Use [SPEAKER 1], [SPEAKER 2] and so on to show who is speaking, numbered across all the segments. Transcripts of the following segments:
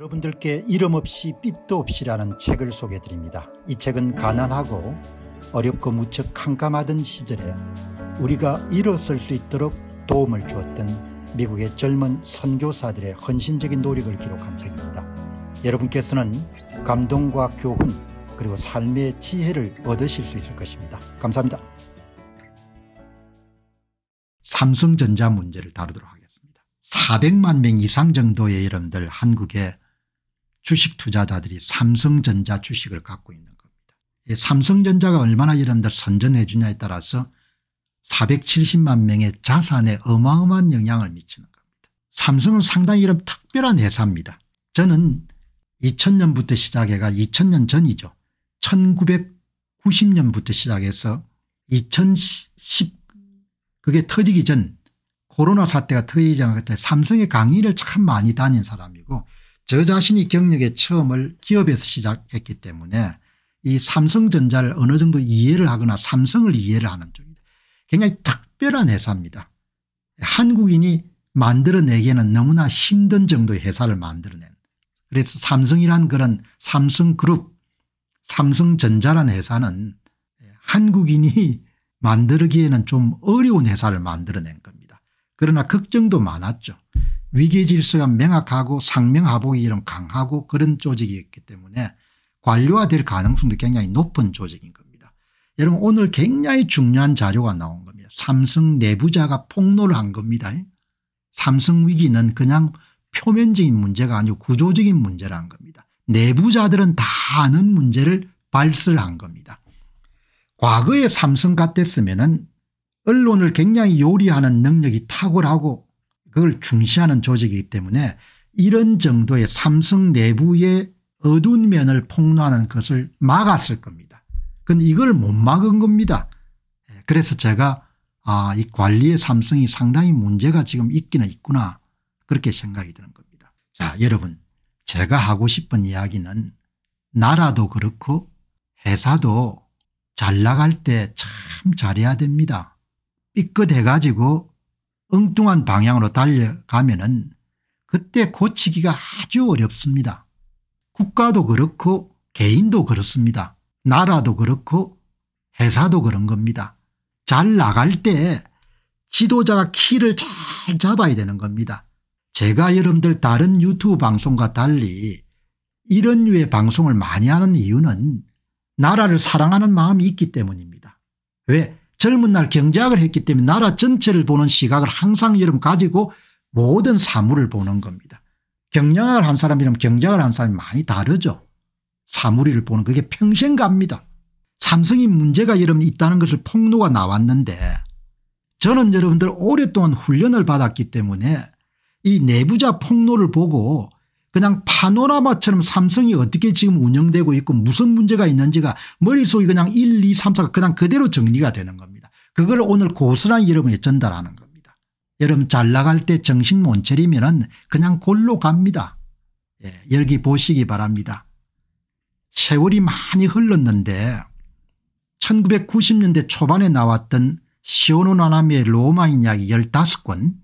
[SPEAKER 1] 여러분들께 이름 없이 빛도 없이라는 책을 소개해 드립니다. 이 책은 가난하고 어렵고 무척 캄캄하던 시절에 우리가 일어설 수 있도록 도움을 주었던 미국의 젊은 선교사들의 헌신적인 노력을 기록한 책입니다. 여러분께서는 감동과 교훈 그리고 삶의 지혜를 얻으실 수 있을 것입니다. 감사합니다. 삼성전자 문제를 다루도록 하겠습니다. 400만 명 이상 정도의 여러분들 한국에 주식 투자자들이 삼성전자 주식을 갖고 있는 겁니다. 삼성전자가 얼마나 여러들 선전해 주냐에 따라서 470만 명의 자산에 어마어마한 영향을 미치는 겁니다. 삼성은 상당히 이런 특별한 회사입니다. 저는 2000년부터 시작해가 2000년 전이죠. 1990년부터 시작해서 2010 그게 터지기 전 코로나 사태가 터지기 전에 삼성의 강의를 참 많이 다닌 사람이고 저 자신이 경력의 처음을 기업에서 시작했기 때문에 이 삼성전자를 어느 정도 이해를 하거나 삼성을 이해를 하는 쪽입니다. 굉장히 특별한 회사입니다. 한국인이 만들어내기에는 너무나 힘든 정도의 회사를 만들어낸 그래서 삼성이란 그런 삼성그룹 삼성전자란 회사는 한국인이 만들기에는 좀 어려운 회사를 만들어낸 겁니다. 그러나 걱정도 많았죠. 위계 질서가 명확하고 상명하복이 이런 강하고 그런 조직이었기 때문에 관료화될 가능성도 굉장히 높은 조직인 겁니다. 여러분 오늘 굉장히 중요한 자료가 나온 겁니다. 삼성 내부자가 폭로를 한 겁니다. 삼성 위기는 그냥 표면적인 문제가 아니고 구조적인 문제라는 겁니다. 내부자들은 다 아는 문제를 발설한 겁니다. 과거에 삼성 같았으면 은 언론을 굉장히 요리하는 능력이 탁월하고 그걸 중시하는 조직이기 때문에 이런 정도의 삼성 내부의 어두운 면을 폭로하는 것을 막았을 겁니다. 그건 이걸 못 막은 겁니다. 예, 그래서 제가 아, 이 관리의 삼성이 상당히 문제가 지금 있기는 있구나 그렇게 생각이 드는 겁니다. 자 여러분 제가 하고 싶은 이야기는 나라도 그렇고 회사도 잘 나갈 때 참 잘해야 됩니다. 삐끗해 가지고 엉뚱한 방향으로 달려가면은 그때 고치기가 아주 어렵습니다. 국가도 그렇고 개인도 그렇습니다. 나라도 그렇고 회사도 그런 겁니다. 잘 나갈 때 지도자가 키를 잘 잡아야 되는 겁니다. 제가 여러분들 다른 유튜브 방송과 달리 이런 류의 방송을 많이 하는 이유는 나라를 사랑하는 마음이 있기 때문입니다. 왜? 젊은 날 경제학을 했기 때문에 나라 전체를 보는 시각을 항상 여러분 가지고 모든 사물을 보는 겁니다. 경영학을 한 사람이랑 경제학을 한 사람이 많이 다르죠. 사물이를 보는 그게 평생 갑니다. 삼성이 문제가 여러분 있다는 것을 폭로가 나왔는데 저는 여러분들 오랫동안 훈련을 받았기 때문에 이 내부자 폭로를 보고 그냥 파노라마처럼 삼성이 어떻게 지금 운영되고 있고 무슨 문제가 있는지가 머릿속에 그냥 1, 2, 3, 4가 그냥 그대로 정리가 되는 겁니다. 그걸 오늘 고스란히 여러분에 전달하는 겁니다. 여러분 잘 나갈 때 정신 못 차리면 그냥 골로 갑니다. 예, 여기 보시기 바랍니다. 세월이 많이 흘렀는데 1990년대 초반에 나왔던 시오노 나나미의 로마인 이야기 15권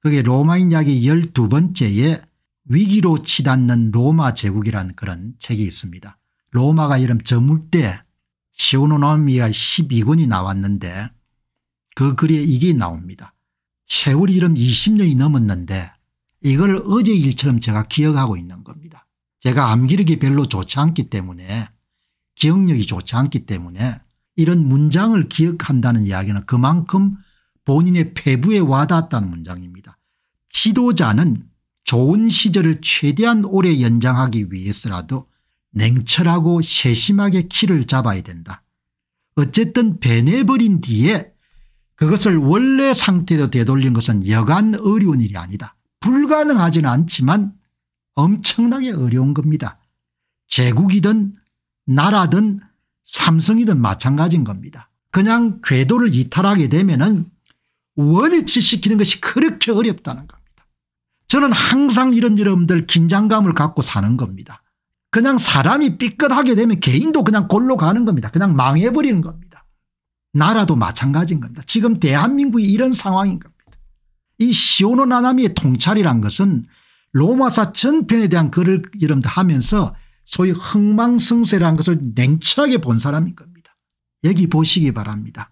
[SPEAKER 1] 그게 로마인 이야기 12번째에 위기로 치닫는 로마 제국이란 그런 책이 있습니다. 로마가 이름 저물 때 시오노노미아 12권이 나왔는데 그 글에 이게 나옵니다. 세월이 이름 20년이 넘었는데 이걸 어제 일처럼 제가 기억하고 있는 겁니다. 제가 암기력이 별로 좋지 않기 때문에 기억력이 좋지 않기 때문에 이런 문장을 기억한다는 이야기는 그만큼 본인의 폐부에 와닿았다는 문장입니다. 지도자는 좋은 시절을 최대한 오래 연장하기 위해서라도 냉철하고 세심하게 키를 잡아야 된다. 어쨌든 배내버린 뒤에 그것을 원래 상태로 되돌린 것은 여간 어려운 일이 아니다. 불가능하진 않지만 엄청나게 어려운 겁니다. 제국이든 나라든 삼성이든 마찬가지인 겁니다. 그냥 궤도를 이탈하게 되면 은 원위치시키는 것이 그렇게 어렵다는 겁니다. 저는 항상 이런 여러분들 긴장감을 갖고 사는 겁니다. 그냥 사람이 삐끗하게 되면 개인도 그냥 골로 가는 겁니다. 그냥 망해버리는 겁니다. 나라도 마찬가지인 겁니다. 지금 대한민국이 이런 상황인 겁니다. 이 시오노 나나미의 통찰이란 것은 로마사 전편에 대한 글을 여러분들 하면서 소위 흥망성쇠라는 것을 냉철하게 본 사람인 겁니다. 여기 보시기 바랍니다.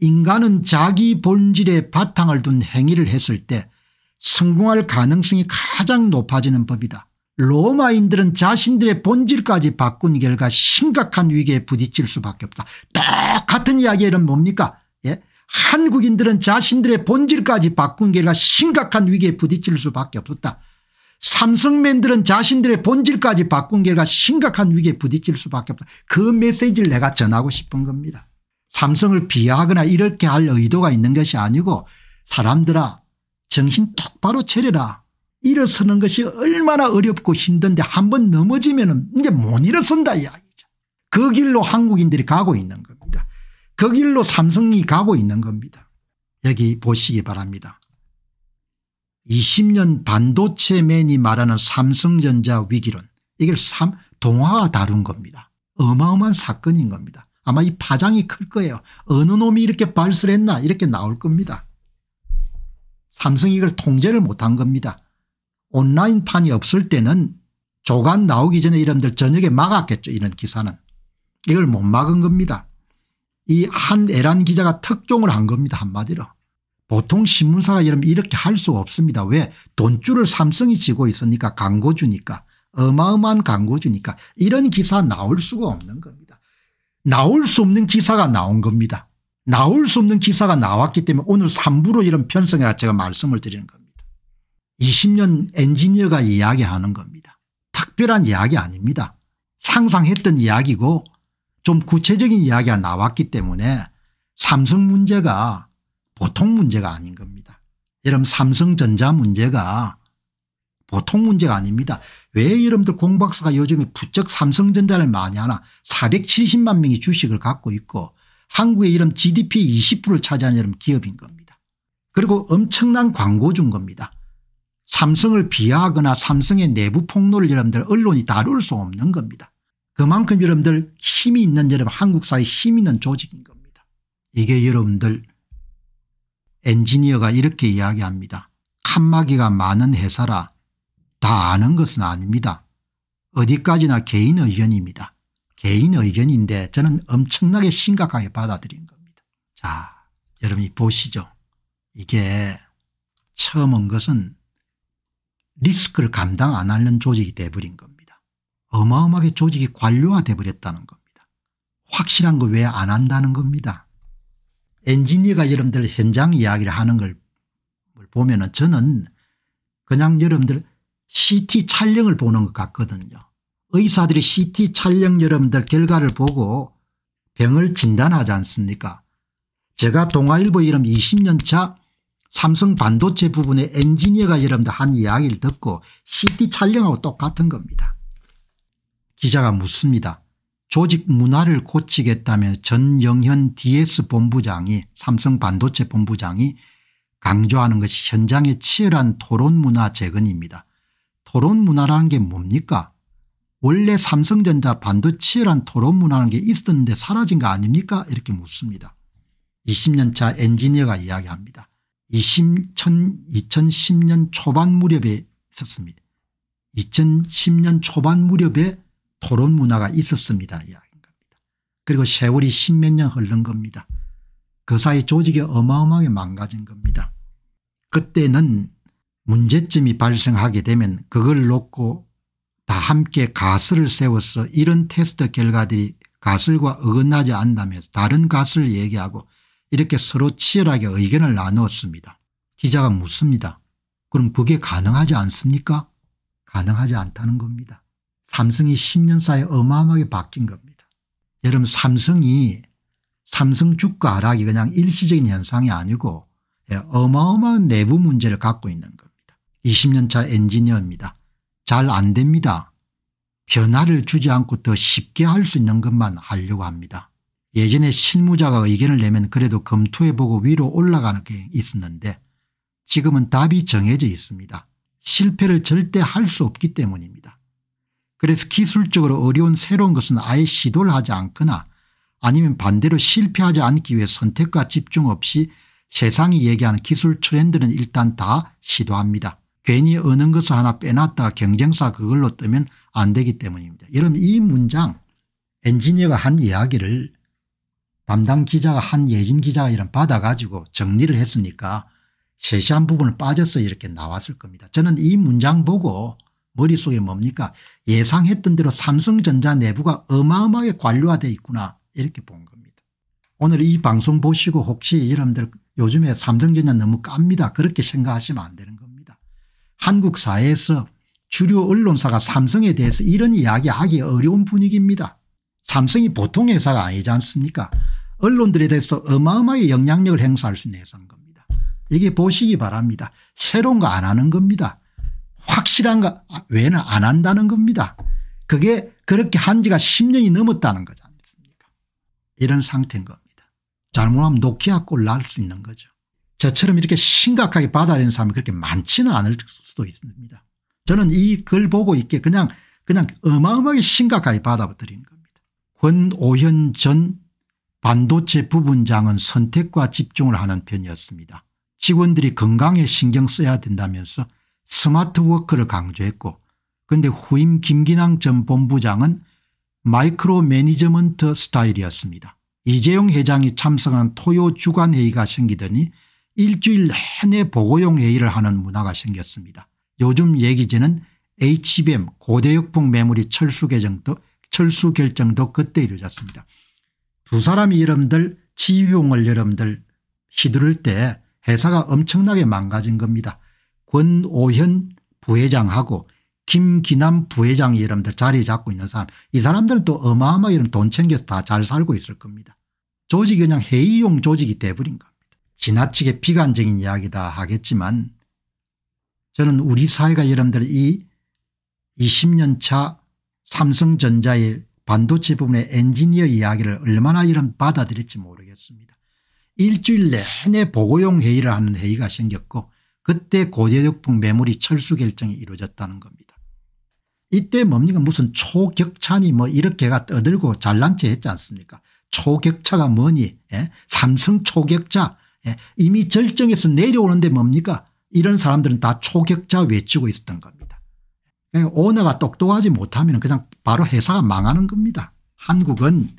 [SPEAKER 1] 인간은 자기 본질에 바탕을 둔 행위를 했을 때 성공할 가능성이 가장 높아지는 법이다. 로마인들은 자신들의 본질까지 바꾼 결과 심각한 위기에 부딪힐 수밖에 없다. 똑같은 이야기는 뭡니까 예? 한국인들은 자신들의 본질까지 바꾼 결과 심각한 위기에 부딪힐 수밖에 없었다. 삼성맨들은 자신들의 본질까지 바꾼 결과 심각한 위기에 부딪힐 수밖에 없다. 그 메시지를 내가 전하고 싶은 겁니다. 삼성을 비하하거나 이렇게 할 의도가 있는 것이 아니고 사람들아 정신 똑바로 차려라. 일어서는 것이 얼마나 어렵고 힘든데 한 번 넘어지면 이제 못 일어선다 이야기죠. 그 길로 한국인들이 가고 있는 겁니다. 그 길로 삼성이 가고 있는 겁니다. 여기 보시기 바랍니다. 20년 반도체맨이 말하는 삼성전자 위기론 이걸 삼, 동화와 다룬 겁니다. 어마어마한 사건인 겁니다. 아마 이 파장이 클 거예요. 어느 놈이 이렇게 발설했나 이렇게 나올 겁니다. 삼성이 이걸 통제를 못한 겁니다. 온라인판이 없을 때는 조간 나오기 전에 이름들 저녁에 막았겠죠 이런 기사는. 이걸 못 막은 겁니다. 이한 애란 기자가 특종을 한 겁니다 한마디로. 보통 신문사가 여러분 이렇게 할 수가 없습니다. 왜 돈줄을 삼성이 지고 있으니까 광고주니까 어마어마한 광고주니까 이런 기사 나올 수가 없는 겁니다. 나올 수 없는 기사가 나온 겁니다. 나올 수 없는 기사가 나왔기 때문에 오늘 3부로 이런 편성에 제가 말씀을 드리는 겁니다. 20년 엔지니어가 이야기하는 겁니다. 특별한 이야기 아닙니다. 상상했던 이야기고 좀 구체적인 이야기가 나왔기 때문에 삼성 문제가 보통 문제가 아닌 겁니다. 여러분 삼성전자 문제가 보통 문제가 아닙니다. 왜 여러분들 공 박사가 요즘에 부쩍 삼성전자를 많이 하나 470만 명이 주식을 갖고 있고 한국의 이름 g d p 20%를 차지한는 이름 기업인 겁니다. 그리고 엄청난 광고주인 겁니다. 삼성을 비하하거나 삼성의 내부 폭로를 여러분들 언론이 다룰 수 없는 겁니다. 그만큼 여러분들 힘이 있는 여러분 한국 사회 힘 있는 조직인 겁니다. 이게 여러분들 엔지니어가 이렇게 이야기합니다. 칸막이가 많은 회사라 다 아는 것은 아닙니다. 어디까지나 개인 의견입니다. 개인 의견인데 저는 엄청나게 심각하게 받아들인 겁니다. 자 여러분이 보시죠. 이게 처음 온 것은 리스크를 감당 안 하는 조직이 돼버린 겁니다. 어마어마하게 조직이 관료화 돼버렸다는 겁니다. 확실한 거 왜 안 한다는 겁니다. 엔지니어가 여러분들 현장 이야기를 하는 걸 보면 은 저는 그냥 여러분들 CT 촬영을 보는 것 같거든요. 의사들이 CT 촬영 여러분들 결과를 보고 병을 진단하지 않습니까 제가 동아일보 이름 20년 차 삼성 반도체 부분의 엔지니어가 여러분들 한 이야기를 듣고 CT 촬영하고 똑같은 겁니다. 기자가 묻습니다. 조직 문화를 고치겠다며 전영현 DS 본부장이 삼성 반도체 본부장이 강조하는 것이 현장의 치열한 토론 문화 재건입니다. 토론 문화라는 게 뭡니까 원래 삼성전자 반도 치열한 토론 문화는게 있었는데 사라진 거 아닙니까 이렇게 묻습니다. 20년 차 엔지니어가 이야기합니다. 20, 2010년 초반 무렵에 있었습니다. 2010년 초반 무렵에 토론 문화가 있었습니다. 이야기인 겁니다. 그리고 세월이 십 몇 년 흐른 겁니다. 그 사이 조직이 어마어마하게 망가진 겁니다. 그때는 문제점이 발생하게 되면 그걸 놓고 다 함께 가설을 세워서 이런 테스트 결과들이 가설과 어긋나지 않다면서 다른 가설을 얘기하고 이렇게 서로 치열하게 의견을 나누었습니다. 기자가 묻습니다. 그럼 그게 가능하지 않습니까? 가능하지 않다는 겁니다. 삼성이 10년 사이 에 어마어마하게 바뀐 겁니다. 여러분 삼성이 삼성 주가 하락이 그냥 일시적인 현상이 아니고 예, 어마어마한 내부 문제를 갖고 있는 겁니다. 20년 차 엔지니어입니다. 잘안 됩니다. 변화를 주지 않고 더 쉽게 할 수 있는 것만 하려고 합니다. 예전에 실무자가 의견을 내면 그래도 검토해보고 위로 올라가는 게 있었는데 지금은 답이 정해져 있습니다. 실패를 절대 할 수 없기 때문입니다. 그래서 기술적으로 어려운 새로운 것은 아예 시도를 하지 않거나 아니면 반대로 실패하지 않기 위해 선택과 집중 없이 세상이 얘기하는 기술 트렌드는 일단 다 시도합니다. 괜히 어느 것을 하나 빼놨다 경쟁사 그걸로 뜨면 안 되기 때문입니다. 여러분 이 문장 엔지니어가 한 이야기를 담당 기자가 한 예진 기자가 이런 받아가지고 정리를 했으니까 세시한 부분을 빠져서 이렇게 나왔을 겁니다. 저는 이 문장 보고 머릿속에 뭡니까 예상했던 대로 삼성전자 내부가 어마어마하게 관료화돼 있구나 이렇게 본 겁니다. 오늘 이 방송 보시고 혹시 여러분들 요즘에 삼성전자 너무 깝니다 그렇게 생각하시면 안 되는 한국 사회에서 주류 언론사가 삼성에 대해서 이런 이야기하기 어려운 분위기입니다. 삼성이 보통 회사가 아니지 않습니까 언론들에 대해서 어마어마하게 영향력을 행사할 수 있는 회사인 겁니다. 이게 보시기 바랍니다. 새로운 거 안 하는 겁니다. 확실한 거 외에는 안 한다는 겁니다. 그게 그렇게 한 지가 10년이 넘었다는 거지 않습니까 이런 상태인 겁니다. 잘못하면 노키아 꼴 날 수 있는 거죠. 저처럼 이렇게 심각하게 받아들이는 사람이 그렇게 많지는 않을 수도 있습니다. 저는 이 글 보고 있게 그냥 그냥 어마어마하게 심각하게 받아들이는 겁니다. 권오현 전 반도체 부분장은 선택과 집중을 하는 편이었습니다. 직원들이 건강에 신경 써야 된다면서 스마트워크를 강조했고 그런데 후임 김기낭전 본부장은 마이크로 매니저먼트 스타일이었습니다. 이재용 회장이 참석한 토요주간회의가 생기더니 일주일 내내 보고용 회의를 하는 문화가 생겼습니다. 요즘 얘기지는 HBM 고대역풍 메모리 철수 개정도 철수 결정도 그때 이루어졌습니다. 두 사람이 여러분들 지휘용을 여러분들 휘두를 때 회사가 엄청나게 망가진 겁니다. 권오현 부회장하고 김기남 부회장이 여러분들 자리 잡고 있는 사람 이 사람들은 또 어마어마하게 돈 챙겨서 다 잘 살고 있을 겁니다. 조직이 그냥 회의용 조직이 돼버린 겁니다. 지나치게 비관적인 이야기다 하겠지만 저는 우리 사회가 여러분들 이 20년 차 삼성전자의 반도체 부분의 엔지니어 이야기를 얼마나 이런 받아들일지 모르겠습니다. 일주일 내내 보고용 회의를 하는 회의가 생겼고 그때 고대역풍 매물이 철수 결정이 이루어졌다는 겁니다. 이때 뭡니까 무슨 초격차니 뭐 이렇게가 떠들고 잘난 체 했지 않습니까 초격차가 뭐니 에? 예? 삼성 초격차 예, 이미 절정에서 내려오는데 뭡니까 이런 사람들은 다 초격자 외치고 있었던 겁니다. 예, 오너가 똑똑하지 못하면 그냥 바로 회사가 망하는 겁니다. 한국은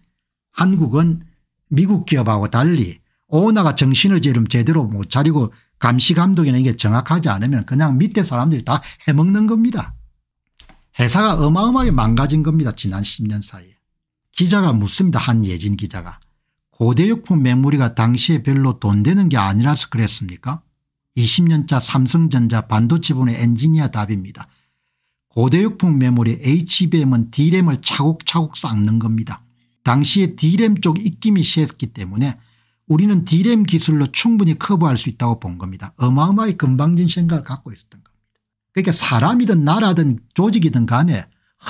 [SPEAKER 1] 한국은 미국 기업하고 달리 오너가 정신을 지름 제대로 못 뭐 차리고 감시감독이나 이게 정확하지 않으면 그냥 밑에 사람들이 다 해먹는 겁니다. 회사가 어마어마하게 망가진 겁니다. 지난 10년 사이에. 기자가 묻습니다. 한 예진 기자가. 고대유품메모리가 당시에 별로 돈 되는 게 아니라서 그랬습니까 20년차 삼성전자 반도체분의 엔지니어 답입니다. 고대유품 메모리 HBM은 D램을 차곡차곡 쌓는 겁니다. 당시에 D램 쪽 입김이 셌기 때문에 우리는 D램 기술로 충분히 커버할 수 있다고 본 겁니다. 어마어마하게 금방진 생각을 갖고 있었던 겁니다. 그러니까 사람이든 나라든 조직이든 간에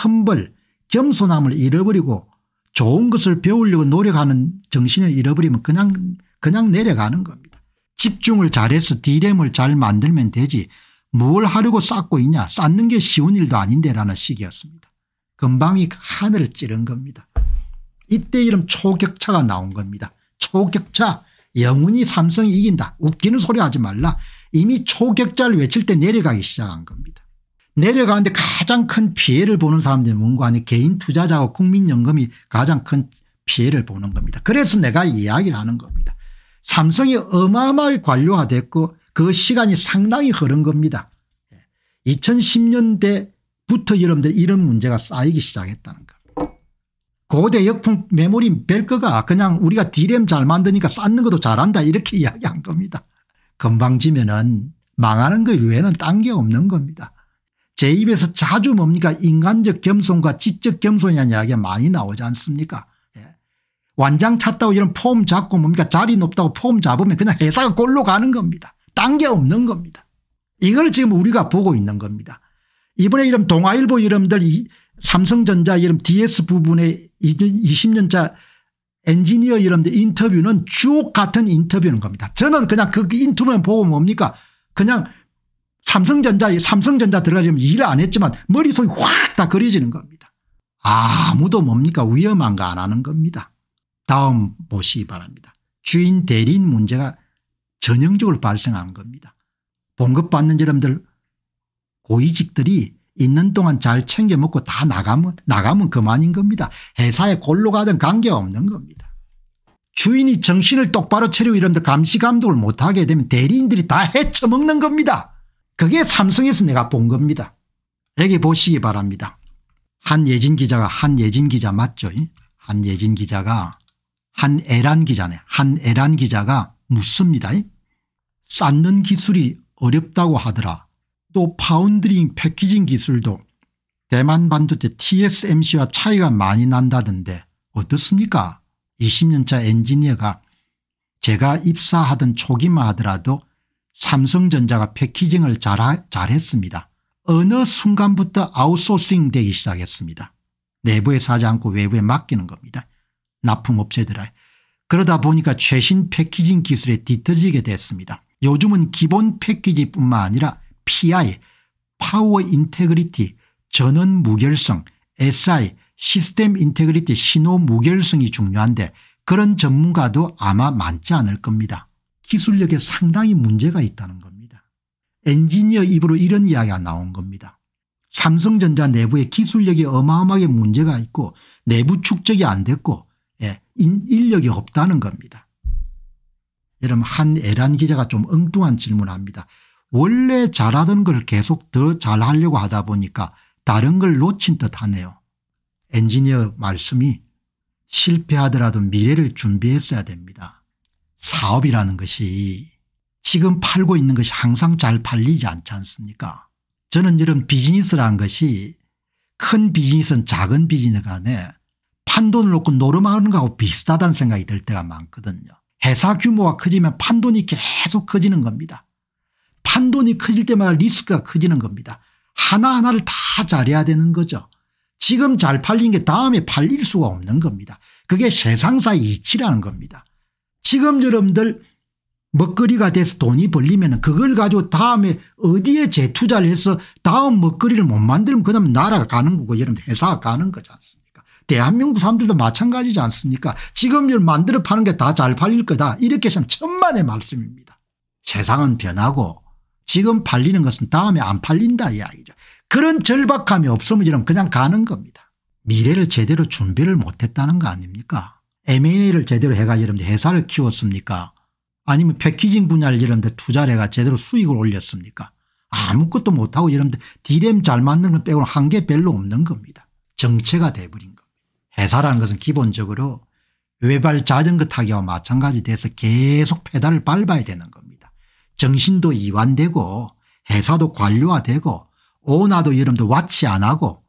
[SPEAKER 1] 험벌, 겸손함을 잃어버리고 좋은 것을 배우려고 노력하는 정신을 잃어버리면 그냥 그냥 내려가는 겁니다. 집중을 잘해서 디램을 잘 만들면 되지 뭘 하려고 쌓고 있냐 쌓는 게 쉬운 일도 아닌데 라는 식이었습니다. 금방이 하늘을 찌른 겁니다. 이때 이름 초격차가 나온 겁니다. 초격차 영원히 삼성이 이긴다 웃기는 소리 하지 말라 이미 초격자를 외칠 때 내려가기 시작한 겁니다. 내려가는데 가장 큰 피해를 보는 사람들이 뭔가 하니 개인 투자자와 국민연금이 가장 큰 피해를 보는 겁니다. 그래서 내가 이야기를 하는 겁니다. 삼성이 어마어마하게 관료화됐고 그 시간이 상당히 흐른 겁니다. 2010년대부터 예. 여러분들 이런 문제가 쌓이기 시작했다는 겁니다. 고대 역풍 메모리 벨거가 그냥 우리가 DRAM 잘 만드니까 쌓는 것도 잘한다 이렇게 이야기한 겁니다. 금방 지면은 망하는 것 외에는 딴 게 없는 겁니다. 제 입에서 자주 뭡니까 인간적 겸손과 지적 겸손이라는 이야기가 많이 나오지 않습니까 예. 완장 찾다고 이런 폼 잡고 뭡니까 자리 높다고 폼 잡으면 그냥 회사가 골로 가는 겁니다. 딴 게 없는 겁니다. 이걸 지금 우리가 보고 있는 겁니다. 이번에 이런 동아일보 이름들 이 삼성전자 이름 DS 부분의 20년차 엔지니어 이름들 인터뷰는 주옥 같은 인터뷰인 겁니다. 저는 그냥 그 인터뷰만 보고 뭡니까 그냥 삼성전자 삼성전자 들어가지면 일을안 했지만 머릿속이 확 다 그려지는 겁니다. 아무도 뭡니까 위험한 거 안 하는 겁니다. 다음 보시기 바랍니다. 주인 대리인 문제가 전형적으로 발생한 겁니다. 봉급받는 사람들 고위직들이 있는 동안 잘 챙겨 먹고 다 나가면 나가면 그만인 겁니다. 회사에 골로 가든 관계없는 겁니다. 주인이 정신을 똑바로 차리고 이러면 감시 감독을 못하게 되면 대리인들이 다 헤쳐먹는 겁니다. 그게 삼성에서 내가 본 겁니다. 여기 보시기 바랍니다. 한예진 기자가 한예진 기자 맞죠? 한예진 기자가 한애란 기자네. 한애란 기자가 묻습니다. 쌓는 기술이 어렵다고 하더라. 또 파운드링 패키징 기술도 대만 반도체 TSMC와 차이가 많이 난다던데 어떻습니까? 20년차 엔지니어가 제가 입사하던 초기만 하더라도 삼성전자가 패키징을 잘, 잘했습니다. 어느 순간부터 아웃소싱 되기 시작했습니다. 내부에 사지 않고 외부에 맡기는 겁니다. 납품업체들에. 그러다 보니까 최신 패키징 기술에 뒤처지게 됐습니다. 요즘은 기본 패키지뿐만 아니라 PI, 파워 인테그리티, 전원 무결성, SI, 시스템 인테그리티 신호 무결성이 중요한데 그런 전문가도 아마 많지 않을 겁니다. 기술력에 상당히 문제가 있다는 겁니다. 엔지니어 입으로 이런 이야기가 나온 겁니다. 삼성전자 내부에 기술력이 어마어마하게 문제가 있고 내부 축적이 안 됐고 예, 인력이 없다는 겁니다. 여러분 한애란 기자가 좀 엉뚱한 질문합니다. 원래 잘하던 걸 계속 더 잘하려고 하다 보니까 다른 걸 놓친 듯 하네요. 엔지니어 말씀이 실패하더라도 미래를 준비했어야 됩니다. 사업이라는 것이 지금 팔고 있는 것이 항상 잘 팔리지 않지 않습니까 저는 이런 비즈니스라는 것이 큰 비즈니스는 작은 비즈니스 간에 판돈을 놓고 노름하는 거하고 비슷하다는 생각이 들 때가 많거든요. 회사 규모가 커지면 판돈이 계속 커지는 겁니다. 판돈이 커질 때마다 리스크가 커지는 겁니다. 하나하나를 다 잘해야 되는 거죠. 지금 잘 팔린 게 다음에 팔릴 수가 없는 겁니다. 그게 세상사의 이치라는 겁니다. 지금 여러분들 먹거리가 돼서 돈이 벌리면 그걸 가지고 다음에 어디에 재투자를 해서 다음 먹거리를 못 만들면 그다음 나라가 가는 거고 여러분 회사가 가는 거지 않습니까 대한민국 사람들도 마찬가지지 않습니까 지금 만들어 파는 게 다 잘 팔릴 거다 이렇게 참 천만의 말씀입니다 세상은 변하고 지금 팔리는 것은 다음에 안 팔린다 이야기죠 그런 절박함이 없으면 여러분 그냥 가는 겁니다 미래를 제대로 준비를 못했다는 거 아닙니까 M&A를 제대로 해가 지고 여러분들 회사를 키웠습니까 아니면 패키징 분야를 여러분들 투자를 해가 제대로 수익을 올렸습니까 아무것도 못하고 여러분들 디램 잘 맞는 걸 빼고는 한게 별로 없는 겁니다. 정체가 돼버린 겁니다. 회사라는 것은 기본적으로 외발 자전거 타기와 마찬가지 돼서 계속 페달을 밟아야 되는 겁니다. 정신도 이완되고 회사도 관료화되고 오나도 여러분들 왓치안 하고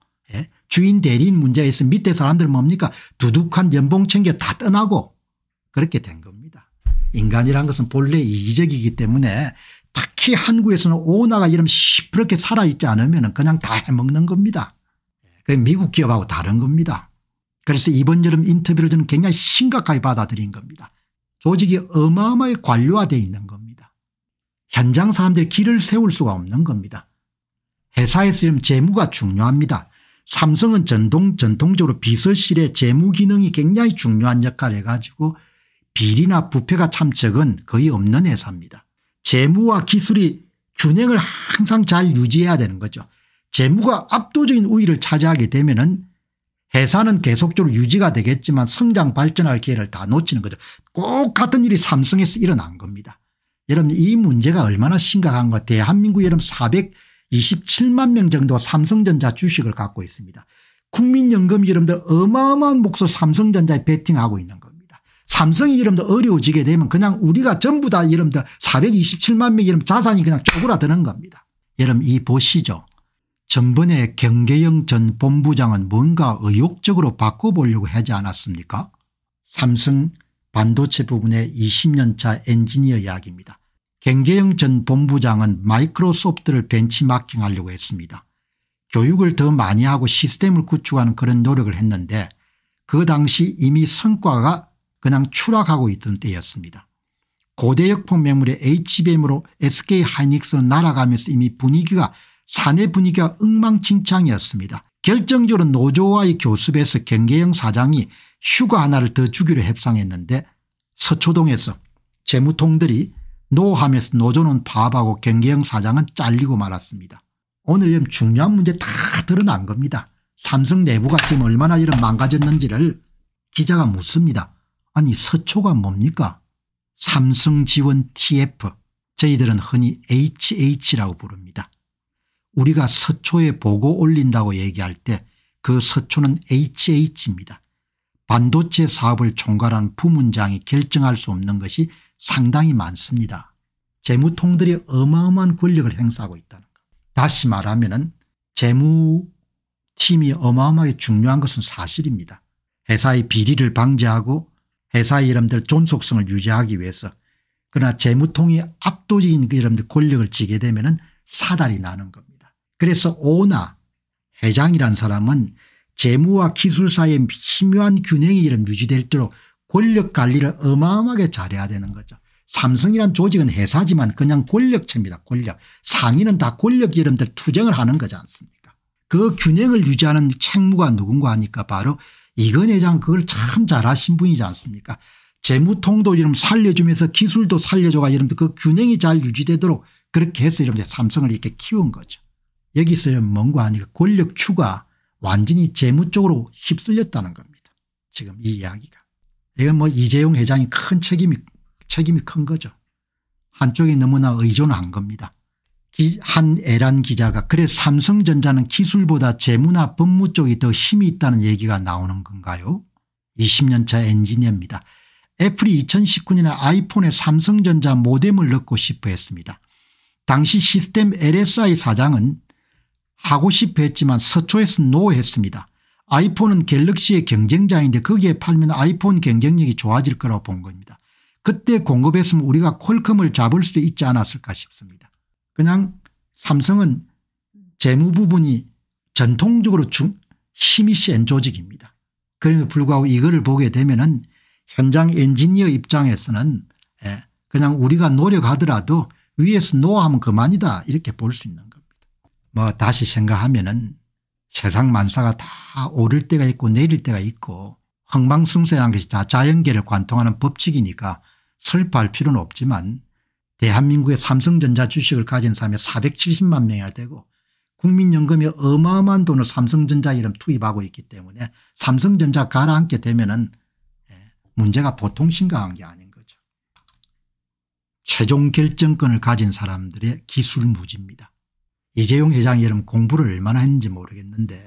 [SPEAKER 1] 주인 대리인 문제에서 밑에 사람들 뭡니까 두둑한 연봉 챙겨 다 떠나고 그렇게 된 겁니다. 인간이란 것은 본래 이기적이기 때문에 특히 한국에서는 오나가 이런 시퍼렇게 살아있지 않으면 그냥 다 해먹는 겁니다. 그 미국 기업하고 다른 겁니다. 그래서 이번 여름 인터뷰를 저는 굉장히 심각하게 받아들인 겁니다. 조직이 어마어마하게 관료화되어 있는 겁니다. 현장 사람들이 길을 세울 수가 없는 겁니다. 회사에서 이런 재무가 중요합니다. 삼성은 전통, 전통적으로 비서실의 재무 기능이 굉장히 중요한 역할을 해가지고 비리나 부패가 참적은 거의 없는 회사입니다. 재무와 기술이 균형을 항상 잘 유지해야 되는 거죠. 재무가 압도적인 우위를 차지하게 되면 은 회사는 계속적으로 유지가 되겠지만 성장 발전할 기회를 다 놓치는 거죠. 꼭 같은 일이 삼성에서 일어난 겁니다. 여러분 이 문제가 얼마나 심각한 것 대한민국 여러분 400 27만 명정도 삼성전자 주식을 갖고 있습니다. 국민연금 여러분들 어마어마한 목소리 삼성전자에 베팅하고 있는 겁니다. 삼성이 여러분들 어려워지게 되면 그냥 우리가 전부 다 여러분들 427만 명이러 자산이 그냥 쪼그라드는 겁니다. 여러분 이 보시죠. 전번에 경계영 전 본부장은 뭔가 의욕적으로 바꿔보려고 하지 않았습니까? 삼성 반도체 부분의 20년차 엔지니어 이야기입니다. 행계영전 본부장은 마이크로소프트를 벤치마킹하려고 했습니다. 교육을 더 많이 하고 시스템을 구축하는 그런 노력을 했는데 그 당시 이미 성과가 그냥 추락하고 있던 때였습니다. 고대 역풍 매물의 HBM으로 SK 하이닉스는 날아가면서 이미 분위기가 사내 분위기가 엉망진창이었습니다. 결정적으로 노조와의 교습에서 경계영 사장이 휴가 하나를 더 주기로 협상했는데 서초동에서 재무통들이 노하면서 노조는 파업하고 경계형 사장은 잘리고 말았습니다. 오늘 이 중요한 문제 다 드러난 겁니다. 삼성 내부가 지금 얼마나 이런 망가졌는지를 기자가 묻습니다. 아니 서초가 뭡니까? 삼성 지원 TF 저희들은 흔히 HH라고 부릅니다. 우리가 서초에 보고 올린다고 얘기할 때 그 서초는 HH입니다. 반도체 사업을 총괄한 부문장이 결정할 수 없는 것이 상당히 많습니다. 재무통들이 어마어마한 권력을 행사하고 있다는 것. 다시 말하면 은 재무팀이 어마어마하게 중요한 것은 사실입니다. 회사의 비리를 방지하고 회사의 여러분들 존속성을 유지하기 위해서 그러나 재무통이 압도적인 그 여러분들 권력을 지게 되면 은 사달이 나는 겁니다. 그래서 오나 회장이란 사람은 재무와 기술 사의 미묘한 균형이 이런 유지될도록 권력 관리를 어마어마하게 잘해야 되는 거죠. 삼성이란 조직은 회사지만 그냥 권력체입니다. 권력. 상위는 다 권력 이름들 투쟁을 하는 거지 않습니까 그 균형을 유지하는 책무가 누군가 하니까 바로 이건 회장 그걸 참 잘하신 분이지 않습니까 재무통도 이름 살려주면서 기술도 살려줘가 이름도 그 균형이 잘 유지되도록 그렇게 해서 이름 삼성을 이렇게 키운 거죠. 여기서 뭔가 아니고 권력추가 완전히 재무 쪽으로 휩쓸렸다는 겁니다. 지금 이 이야기가. 이건 뭐 이재용 회장이 큰 책임이 책임이 큰 거죠. 한쪽이 너무나 의존한 겁니다. 한 애란 기자가 그래 삼성전자는 기술보다 재무나 법무 쪽이 더 힘이 있다는 얘기가 나오는 건가요 20년 차 엔지니어입니다. 애플이 2019년에 아이폰에 삼성전자 모뎀을 넣고 싶어 했습니다. 당시 시스템 LSI 사장은 하고 싶어 했지만 서초에서 노했습니다. 아이폰은 갤럭시의 경쟁자인데 거기에 팔면 아이폰 경쟁력이 좋아질 거라고 본 겁니다. 그때 공급했으면 우리가 콜컴을 잡을 수도 있지 않았을까 싶습니다. 그냥 삼성은 재무 부분이 전통적으로 중, 힘이 센 조직입니다. 그럼에도 불구하고 이거를 보게 되면 은 현장 엔지니어 입장에서는 예, 그냥 우리가 노력하더라도 위에서 노하면 그만이다 이렇게 볼 수 있는 겁니다. 뭐 다시 생각하면 은 세상 만사가 다 오를 때가 있고 내릴 때가 있고 흥망성쇠한 것이 다 자연계를 관통하는 법칙이니까 설파할 필요는 없지만 대한민국의 삼성전자 주식을 가진 사람이 470만 명이나 되고 국민연금에 어마어마한 돈을 삼성전자 이름 투입하고 있기 때문에 삼성전자 가라앉게 되면 은 예, 문제가 보통 심각한 게 아닌 거죠. 최종 결정권을 가진 사람들의 기술무지입니다. 이재용 회장이름 공부를 얼마나 했는지 모르겠는데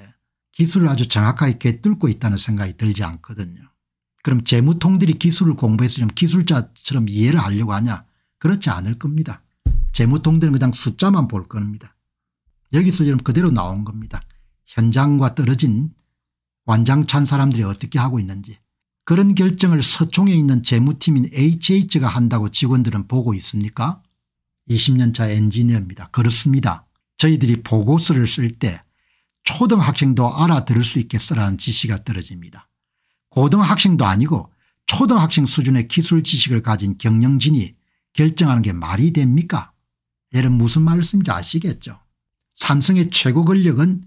[SPEAKER 1] 기술을 아주 정확하게 꿰뚫고 있다는 생각이 들지 않거든요. 그럼 재무통들이 기술을 공부했으면 기술자처럼 이해를 하려고 하냐 그렇지 않을 겁니다. 재무통들은 그냥 숫자만 볼 겁니다. 여기서 지금 그대로 나온 겁니다. 현장과 떨어진 완장찬 사람들이 어떻게 하고 있는지 그런 결정을 서총에 있는 재무팀인 HH가 한다고 직원들은 보고 있습니까 20년차 엔지니어입니다. 그렇습니다. 저희들이 보고서를 쓸 때 초등학생도 알아들을 수있겠어라는 지시가 떨어집니다. 고등학생도 아니고 초등학생 수준의 기술 지식을 가진 경영진이 결정하는 게 말이 됩니까? 얘는 무슨 말씀인지 아시겠죠. 삼성의 최고 권력은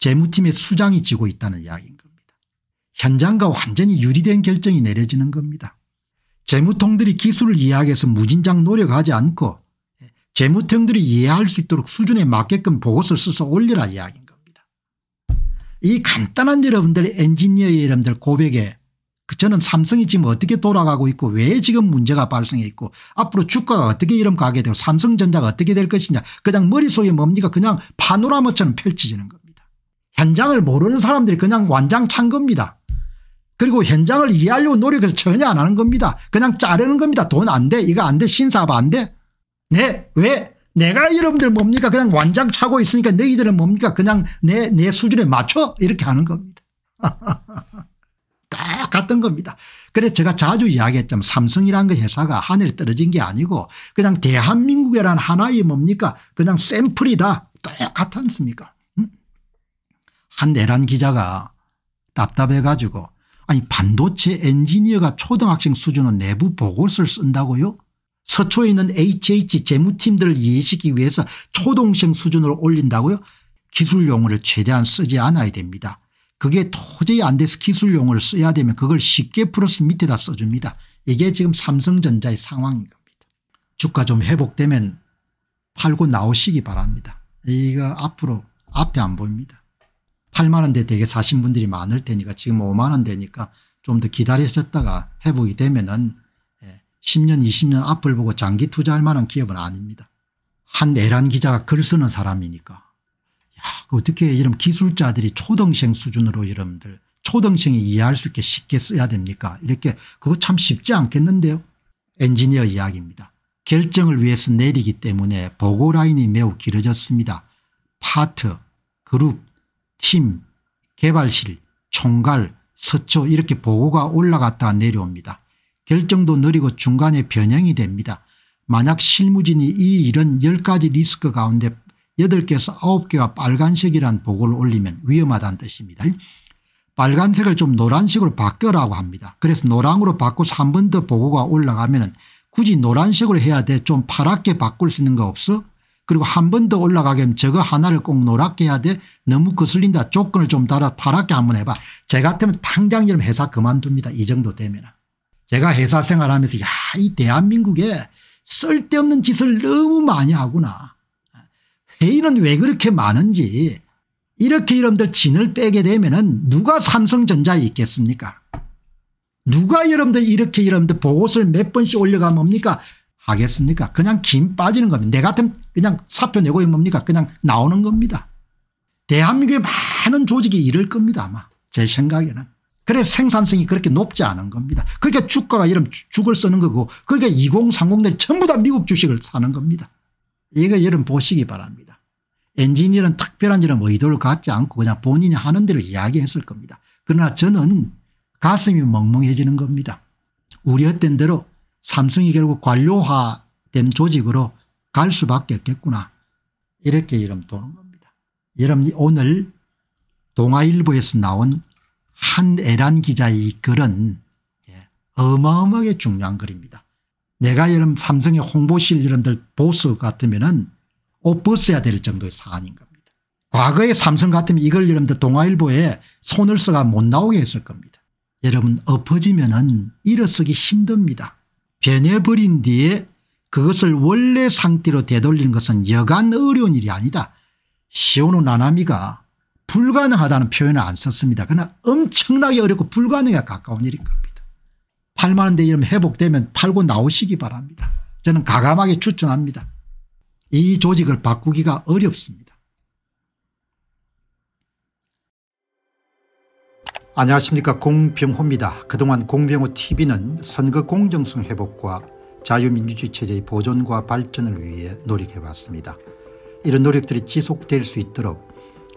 [SPEAKER 1] 재무팀의 수장이 지고 있다는 이야기인 겁니다. 현장과 완전히 유리된 결정이 내려지는 겁니다. 재무통들이 기술을 이해하기 위해서 무진장 노력하지 않고 재무팀들이 이해할 수 있도록 수준에 맞게끔 보고서를 써서 올려라 이야기인 겁니다. 이 간단한 여러분들 엔지니어 여러분들 고백에 그 저는 삼성이 지금 어떻게 돌아가고 있고 왜 지금 문제가 발생해 있고 앞으로 주가가 어떻게 이름 가게 되고 삼성전자가 어떻게 될 것이냐 그냥 머릿속에 뭡니까 그냥 파노라마처럼 펼쳐지는 겁니다. 현장을 모르는 사람들이 그냥 완장 찬 겁니다. 그리고 현장을 이해하려고 노력을 전혀 안 하는 겁니다. 그냥 자르는 겁니다. 돈 안 돼. 이거 안 돼. 신사업 안 돼. 네. 왜? 내가 여러분들 뭡니까? 그냥 완장 차고 있으니까 너희들은 뭡니까? 그냥 내, 내 수준에 맞춰? 이렇게 하는 겁니다. 딱 같은 겁니다. 그래서 제가 자주 이야기했지만 삼성이라는 그 회사가 하늘에 떨어진 게 아니고 그냥 대한민국이란 하나의 뭡니까? 그냥 샘플이다. 똑같지 않습니까? 음? 한 내란 기자가 답답해 가지고 아니 반도체 엔지니어가 초등학생 수준의 내부 보고서를 쓴다고요? 서초에 있는 HH 재무팀들을 이해시키기 위해서 초동생 수준으로 올린다고요? 기술 용어를 최대한 쓰지 않아야 됩니다. 그게 도저히 안 돼서 기술 용어를 써야 되면 그걸 쉽게 플러스 밑에다 써줍니다. 이게 지금 삼성전자의 상황인 겁니다. 주가 좀 회복되면 팔고 나오시기 바랍니다. 이거 앞으로 앞에 안 보입니다. 8만 원대 되게 사신 분들이 많을 테니까 지금 5만 원대니까 좀 더 기다리셨다가 회복이 되면 은 10년 20년 앞을 보고 장기 투자할 만한 기업은 아닙니다. 한 애란 기자가 글 쓰는 사람이니까. 야, 그 어떻게 이런 기술자들이 초등생 수준으로 여러분들 초등생이 이해할 수 있게 쉽게 써야 됩니까 이렇게 그거 참 쉽지 않겠는데요. 엔지니어 이야기입니다. 결정을 위해서 내리기 때문에 보고 라인이 매우 길어졌습니다. 파트, 그룹, 팀, 개발실, 총괄, 서초 이렇게 보고가 올라갔다 내려옵니다. 결정도 느리고 중간에 변형이 됩니다. 만약 실무진이 이 일은 10가지 리스크 가운데 8개에서 9개와 빨간색이란 보고를 올리면 위험하다는 뜻입니다. 빨간색을 좀 노란색으로 바뀌라고 합니다. 그래서 노랑으로 바꿔서 한 번 더 보고가 올라가면 굳이 노란색으로 해야 돼. 좀 파랗게 바꿀 수 있는 거 없어? 그리고 한 번 더 올라가게 하면 저거 하나를 꼭 노랗게 해야 돼. 너무 거슬린다. 조건을 좀 달아 파랗게 한번 해봐. 제 같으면 당장 이러 회사 그만둡니다. 이 정도 되면. 제가 회사 생활하면서 야 이 대한민국에 쓸데없는 짓을 너무 많이 하구나. 회의는 왜 그렇게 많은지 이렇게 여러분들 진을 빼게 되면 은 누가 삼성전자에 있겠습니까 누가 여러분들 이렇게 여러분들 보고서를 몇 번씩 올려가면 뭡니까 하겠습니까 그냥 김 빠지는 겁니다. 내 같으면 그냥 사표 내고 뭡니까 그냥 나오는 겁니다. 대한민국의 많은 조직이 이럴 겁니다 아마 제 생각에는. 그래서 생산성이 그렇게 높지 않은 겁니다. 그러니까 주가가 이런 죽을 쓰는 거고 그러니까 2030대 전부 다 미국 주식을 사는 겁니다. 이거 여러분 보시기 바랍니다. 엔지니어는 특별한 이런 의도를 갖지 않고 그냥 본인이 하는 대로 이야기했을 겁니다. 그러나 저는 가슴이 멍멍해지는 겁니다. 우려했던 대로 삼성이 결국 관료화된 조직으로 갈 수밖에 없겠구나. 이렇게 이름 도는 겁니다. 여러분 오늘 동아일보에서 나온 한애란 기자의 이 글은 예, 어마어마하게 중요한 글입니다. 내가 여름 삼성의 홍보실 이런들 보수 같으면옷 벗어야 될 정도의 사안인 겁니다. 과거에 삼성 같으면 이걸 여러분들 동아일보에 손을 써가 못 나오게 했을 겁니다. 여러분 엎어지면은 일어서기 힘듭니다. 변해버린 뒤에 그것을 원래 상태로 되돌리는 것은 여간 어려운 일이 아니다. 시오노 나나미가 불가능하다는 표현을 안 썼습니다. 그러나 엄청나게 어렵고 불가능에 가까운 일일 겁니다. 8만 원대 이름 회복되면 팔고 나오시기 바랍니다. 저는 가감하게 추천합니다. 이 조직을 바꾸기가 어렵습니다. 안녕하십니까 공병호입니다. 그동안 공병호TV는 선거 공정성 회복과 자유민주주의 체제의 보존과 발전을 위해 노력해왔습니다. 이런 노력들이 지속될 수 있도록